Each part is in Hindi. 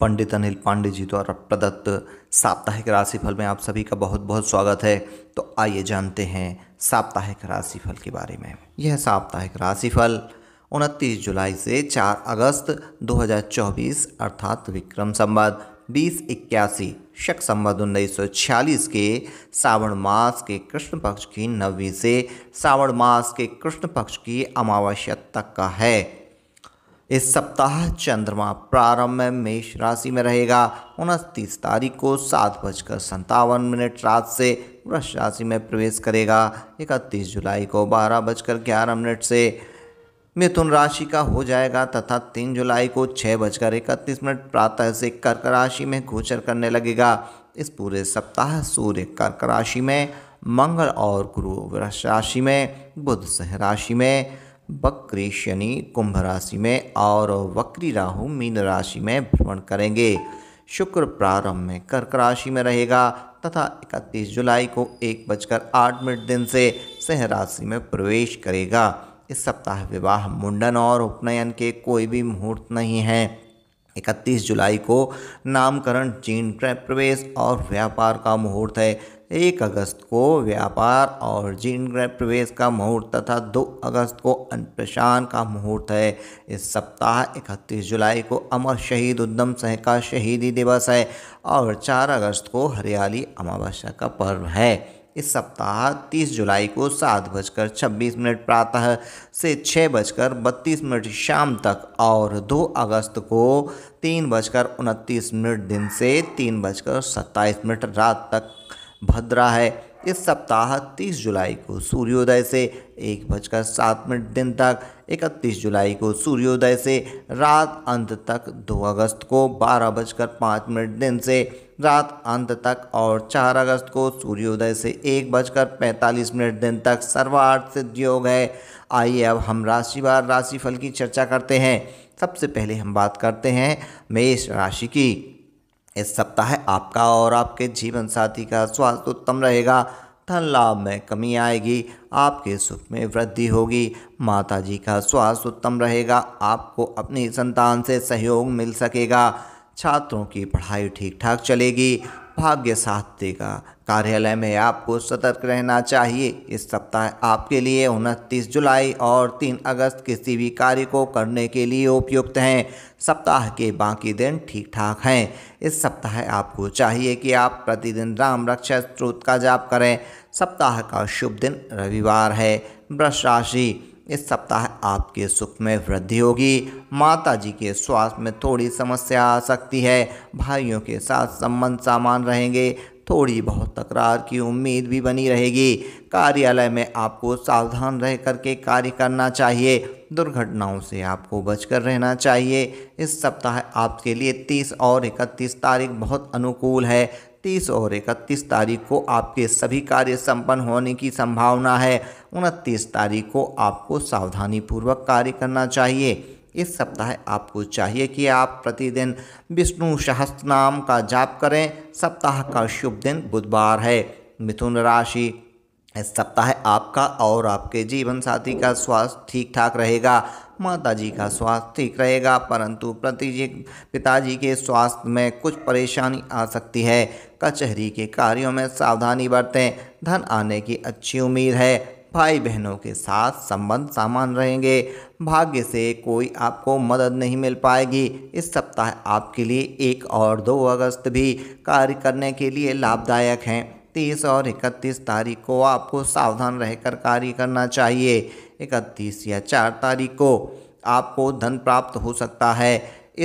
पंडित अनिल पांडे जी द्वारा प्रदत्त साप्ताहिक राशिफल में आप सभी का बहुत बहुत स्वागत है तो आइए जानते हैं साप्ताहिक राशिफल के बारे में यह साप्ताहिक राशिफल उनतीस जुलाई से 4 अगस्त 2024 अर्थात विक्रम संवत बीस इक्यासी शक संबद उन्नीस सौ छियालीस के श्रावण मास के कृष्ण पक्ष की नवी से श्रावण मास के कृष्ण पक्ष की अमावस्या तक का है इस सप्ताह चंद्रमा प्रारंभ में मेष राशि में रहेगा उनतीस तारीख को सात बजकर संतावन मिनट रात से वृक्ष राशि में प्रवेश करेगा इकतीस जुलाई को बारह बजकर ग्यारह मिनट से मिथुन राशि का हो जाएगा तथा तीन जुलाई को छः बजकर इकतीस मिनट प्रातः से कर्क राशि में गोचर करने लगेगा इस पूरे सप्ताह सूर्य कर्क राशि में मंगल और गुरु वृक्ष राशि में बुध सह राशि में बकरी शनि कुंभ राशि में और वक्री राहु मीन राशि में भ्रमण करेंगे शुक्र प्रारंभ में कर्क राशि में रहेगा तथा 31 जुलाई को एक बजकर आठ मिनट दिन से सह राशि में प्रवेश करेगा इस सप्ताह विवाह मुंडन और उपनयन के कोई भी मुहूर्त नहीं हैं इकतीस जुलाई को नामकरण चीन प्रवेश और व्यापार का मुहूर्त है एक अगस्त को व्यापार और जीन ग्रह प्रवेश का मुहूर्त तथा दो अगस्त को अन्नप्रशान का मुहूर्त है इस सप्ताह इकतीस जुलाई को अमर शहीद उद्यम सह का शहीदी दिवस है और चार अगस्त को हरियाली अमावस्या का पर्व है इस सप्ताह 30 जुलाई को सात बजकर छब्बीस मिनट प्रातः से छः बजकर बत्तीस मिनट शाम तक और 2 अगस्त को तीन बजकर उनतीस मिनट दिन से तीन बजकर सत्ताईस मिनट रात तक भद्रा है इस सप्ताह 30 जुलाई को सूर्योदय से एक बजकर सात मिनट दिन तक 31 जुलाई को सूर्योदय से रात अंत तक 2 अगस्त को बारह बजकर पाँच मिनट दिन से रात अंत तक और 4 अगस्त को सूर्योदय से एक बजकर पैंतालीस मिनट दिन तक सर्वार्थ सिद्ध योग है आइए अब हम राशिवार राशिफल की चर्चा करते हैं सबसे पहले हम बात करते हैं मेष राशि की इस सप्ताह आपका और आपके जीवन साथी का स्वास्थ्य उत्तम रहेगा धन लाभ में कमी आएगी आपके सुख में वृद्धि होगी माता जी का स्वास्थ्य उत्तम रहेगा आपको अपनी संतान से सहयोग मिल सकेगा छात्रों की पढ़ाई ठीक ठाक चलेगी भाग्य साथ देगा कार्यालय में आपको सतर्क रहना चाहिए इस सप्ताह आपके लिए उनतीस जुलाई और तीन अगस्त किसी भी कार्य को करने के लिए उपयुक्त हैं सप्ताह के बाकी दिन ठीक ठाक हैं इस सप्ताह आपको चाहिए कि आप प्रतिदिन राम रक्षा स्त्रोत का जाप करें सप्ताह का शुभ दिन रविवार है वृष राशि इस सप्ताह आपके सुख में वृद्धि होगी माता जी के स्वास्थ्य में थोड़ी समस्या आ सकती है भाइयों के साथ संबंध सामान रहेंगे थोड़ी बहुत तकरार की उम्मीद भी बनी रहेगी कार्यालय में आपको सावधान रह करके कार्य करना चाहिए दुर्घटनाओं से आपको बचकर रहना चाहिए इस सप्ताह आपके लिए 30 और 31 तारीख बहुत अनुकूल है तीस और इकतीस तारीख को आपके सभी कार्य संपन्न होने की संभावना है उनतीस तारीख को आपको सावधानी पूर्वक कार्य करना चाहिए इस सप्ताह आपको चाहिए कि आप प्रतिदिन विष्णु सहस्त्र नाम का जाप करें सप्ताह का शुभ दिन बुधवार है मिथुन राशि इस सप्ताह आपका और आपके जीवन साथी का स्वास्थ्य ठीक ठाक रहेगा माताजी का स्वास्थ्य ठीक रहेगा परंतु प्रतिजी पिताजी के स्वास्थ्य में कुछ परेशानी आ सकती है कचहरी के कार्यों में सावधानी बरतें धन आने की अच्छी उम्मीद है भाई बहनों के साथ संबंध सामान रहेंगे भाग्य से कोई आपको मदद नहीं मिल पाएगी इस सप्ताह आपके लिए एक और दो अगस्त भी कार्य करने के लिए लाभदायक हैं तीस और इकतीस तारीख को आपको सावधान रहकर कार्य करना चाहिए इकतीस या चार तारीख को आपको धन प्राप्त हो सकता है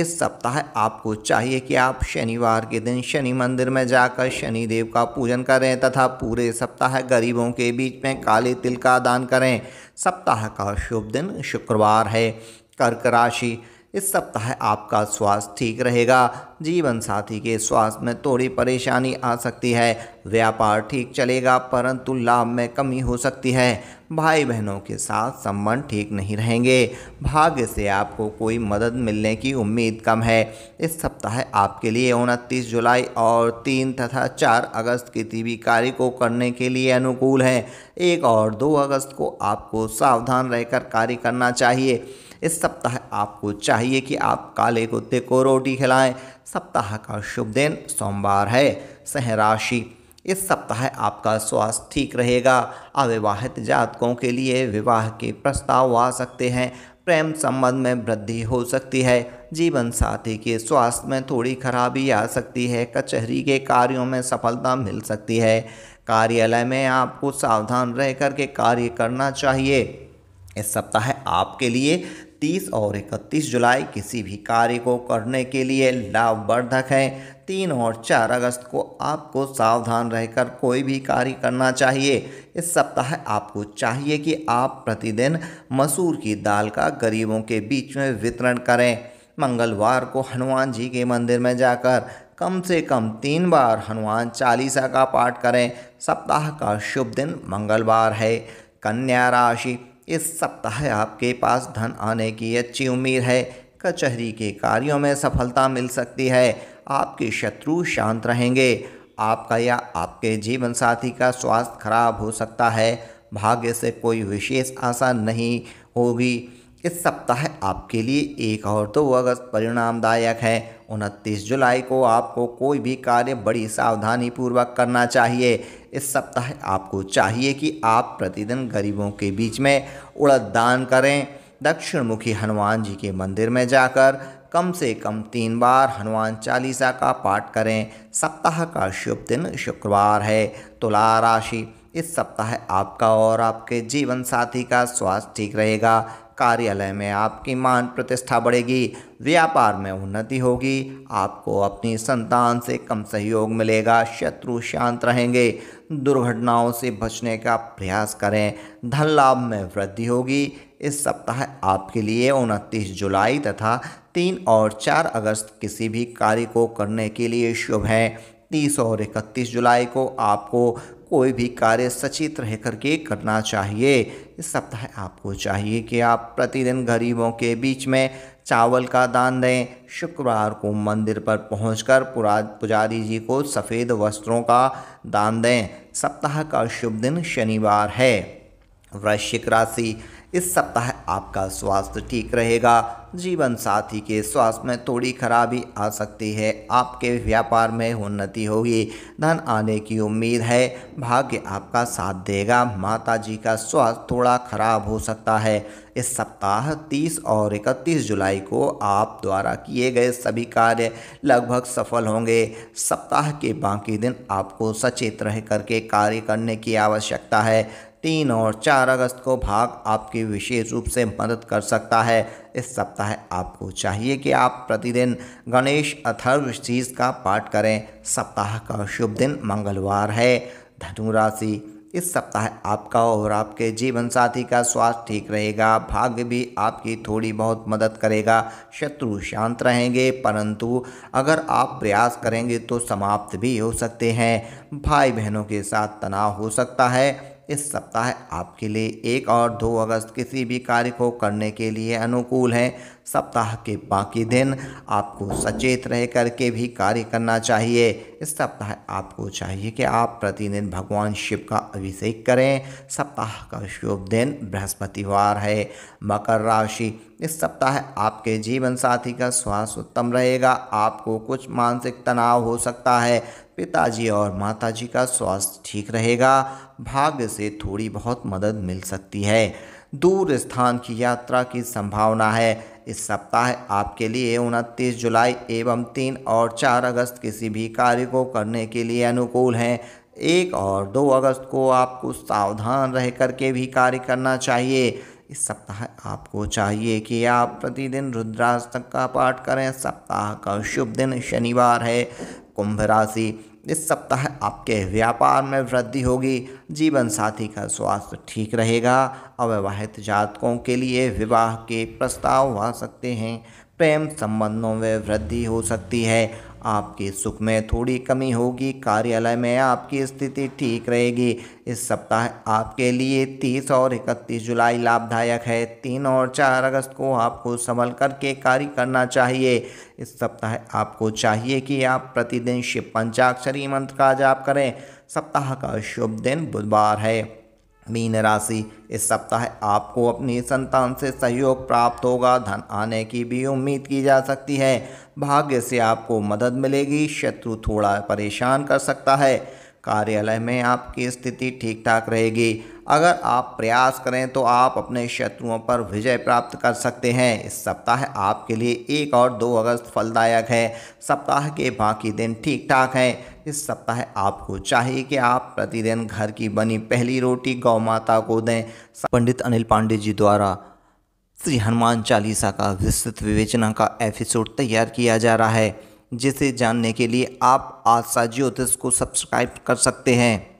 इस सप्ताह आपको चाहिए कि आप शनिवार के दिन शनि मंदिर में जाकर शनि देव का पूजन करें तथा पूरे सप्ताह गरीबों के बीच में काले तिल का दान करें सप्ताह का शुभ दिन शुक्रवार है कर्क राशि इस सप्ताह आपका स्वास्थ्य ठीक रहेगा जीवन साथी के स्वास्थ्य में थोड़ी परेशानी आ सकती है व्यापार ठीक चलेगा परंतु लाभ में कमी हो सकती है भाई बहनों के साथ संबंध ठीक नहीं रहेंगे भाग्य से आपको कोई मदद मिलने की उम्मीद कम है इस सप्ताह आपके लिए उनतीस जुलाई और तीन तथा चार अगस्त किसी भी कार्य को करने के लिए अनुकूल है एक और दो अगस्त को आपको सावधान रहकर कार्य करना चाहिए इस सप्ताह आपको चाहिए कि आप काले कुत्ते को रोटी खिलाएं सप्ताह का शुभ दिन सोमवार है सह राशि इस सप्ताह आपका स्वास्थ्य ठीक रहेगा अविवाहित जातकों के लिए विवाह के प्रस्ताव आ सकते हैं प्रेम संबंध में वृद्धि हो सकती है जीवन साथी के स्वास्थ्य में थोड़ी खराबी आ सकती है कचहरी के कार्यों में सफलता मिल सकती है कार्यालय में आपको सावधान रह करके कार्य करना चाहिए इस सप्ताह आपके लिए तीस और इकतीस जुलाई किसी भी कार्य को करने के लिए लाभवर्धक हैं तीन और चार अगस्त को आपको सावधान रहकर कोई भी कार्य करना चाहिए इस सप्ताह आपको चाहिए कि आप प्रतिदिन मसूर की दाल का गरीबों के बीच में वितरण करें मंगलवार को हनुमान जी के मंदिर में जाकर कम से कम तीन बार हनुमान चालीसा का पाठ करें सप्ताह का शुभ दिन मंगलवार है कन्या राशि इस सप्ताह आपके पास धन आने की अच्छी उम्मीद है कचहरी के कार्यों में सफलता मिल सकती है आपके शत्रु शांत रहेंगे आपका या आपके जीवन साथी का स्वास्थ्य खराब हो सकता है भाग्य से कोई विशेष आशा नहीं होगी इस सप्ताह आपके लिए एक और दो तो अगस्त परिणामदायक है उनतीस जुलाई को आपको कोई भी कार्य बड़ी सावधानी पूर्वक करना चाहिए इस सप्ताह आपको चाहिए कि आप प्रतिदिन गरीबों के बीच में उड़द दान करें दक्षिणमुखी हनुमान जी के मंदिर में जाकर कम से कम तीन बार हनुमान चालीसा का पाठ करें सप्ताह का शुभ दिन शुक्रवार है तुला राशि इस सप्ताह आपका और आपके जीवन साथी का स्वास्थ्य ठीक रहेगा कार्यालय में आपकी मान प्रतिष्ठा बढ़ेगी व्यापार में उन्नति होगी आपको अपनी संतान से कम सहयोग मिलेगा शत्रु शांत रहेंगे दुर्घटनाओं से बचने का प्रयास करें धन लाभ में वृद्धि होगी इस सप्ताह आपके लिए उनतीस जुलाई तथा तीन और चार अगस्त किसी भी कार्य को करने के लिए शुभ है तीस और इकतीस जुलाई को आपको कोई भी कार्य सचेत रह करके करना चाहिए इस सप्ताह आपको चाहिए कि आप प्रतिदिन गरीबों के बीच में चावल का दान दें शुक्रवार को मंदिर पर पहुंचकर पुजारी जी को सफ़ेद वस्त्रों का दान दें सप्ताह का शुभ दिन शनिवार है वृश्चिक राशि इस सप्ताह आपका स्वास्थ्य ठीक रहेगा जीवन साथी के स्वास्थ्य में थोड़ी खराबी आ सकती है आपके व्यापार में उन्नति होगी धन आने की उम्मीद है भाग्य आपका साथ देगा माता जी का स्वास्थ्य थोड़ा खराब हो सकता है इस सप्ताह 30 और 31 जुलाई को आप द्वारा किए गए सभी कार्य लगभग सफल होंगे सप्ताह के बाकी दिन आपको सचेत रह करके कार्य करने की आवश्यकता है तीन और चार अगस्त को भाग आपकी विशेष रूप से मदद कर सकता है इस सप्ताह आपको चाहिए कि आप प्रतिदिन गणेश अथर्व चीज का पाठ करें सप्ताह का शुभ दिन मंगलवार है धनु राशि इस सप्ताह आपका और आपके जीवन साथी का स्वास्थ्य ठीक रहेगा भाग्य भी आपकी थोड़ी बहुत मदद करेगा शत्रु शांत रहेंगे परंतु अगर आप प्रयास करेंगे तो समाप्त भी हो सकते हैं भाई बहनों के साथ तनाव हो सकता है इस सप्ताह आपके लिए एक और दो अगस्त किसी भी कार्य को करने के लिए अनुकूल हैं सप्ताह के बाकी दिन आपको सचेत रह करके भी कार्य करना चाहिए इस सप्ताह आपको चाहिए कि आप प्रतिदिन भगवान शिव का अभिषेक करें सप्ताह का शुभ दिन बृहस्पतिवार है मकर राशि इस सप्ताह आपके जीवन साथी का स्वास्थ्य उत्तम रहेगा आपको कुछ मानसिक तनाव हो सकता है पिताजी और माताजी का स्वास्थ्य ठीक रहेगा भाग्य से थोड़ी बहुत मदद मिल सकती है दूर स्थान की यात्रा की संभावना है इस सप्ताह आपके लिए उनतीस जुलाई एवं तीन और चार अगस्त किसी भी कार्य को करने के लिए अनुकूल हैं एक और दो अगस्त को आपको सावधान रह कर के भी कार्य करना चाहिए इस सप्ताह आपको चाहिए कि आप प्रतिदिन रुद्राष्टक का पाठ करें सप्ताह का शुभ दिन शनिवार है कुंभ राशि इस सप्ताह आपके व्यापार में वृद्धि होगी जीवन साथी का स्वास्थ्य ठीक रहेगा अविवाहित जातकों के लिए विवाह के प्रस्ताव आ सकते हैं प्रेम संबंधों में वृद्धि हो सकती है आपके सुख में थोड़ी कमी होगी कार्यालय में आपकी स्थिति ठीक रहेगी इस सप्ताह आपके लिए तीस और इकतीस जुलाई लाभदायक है तीन और चार अगस्त को आपको संभल करके कार्य करना चाहिए इस सप्ताह आपको चाहिए कि आप प्रतिदिन शिव पंचाक्षरी मंत्र का जाप करें सप्ताह का शुभ दिन बुधवार है मीन राशि इस सप्ताह आपको अपनी संतान से सहयोग प्राप्त होगा धन आने की भी उम्मीद की जा सकती है भाग्य से आपको मदद मिलेगी शत्रु थोड़ा परेशान कर सकता है कार्यालय में आपकी स्थिति ठीक ठाक रहेगी अगर आप प्रयास करें तो आप अपने शत्रुओं पर विजय प्राप्त कर सकते हैं इस सप्ताह आपके लिए एक और दो अगस्त फलदायक है सप्ताह के बाकी दिन ठीक ठाक हैं इस सप्ताह आपको चाहिए कि आप प्रतिदिन घर की बनी पहली रोटी गौ माता को दें पंडित अनिल पांडे जी द्वारा श्री हनुमान चालीसा का विस्तृत विवेचना का एपिसोड तैयार किया जा रहा है जिसे जानने के लिए आप आज साजियो को सब्सक्राइब कर सकते हैं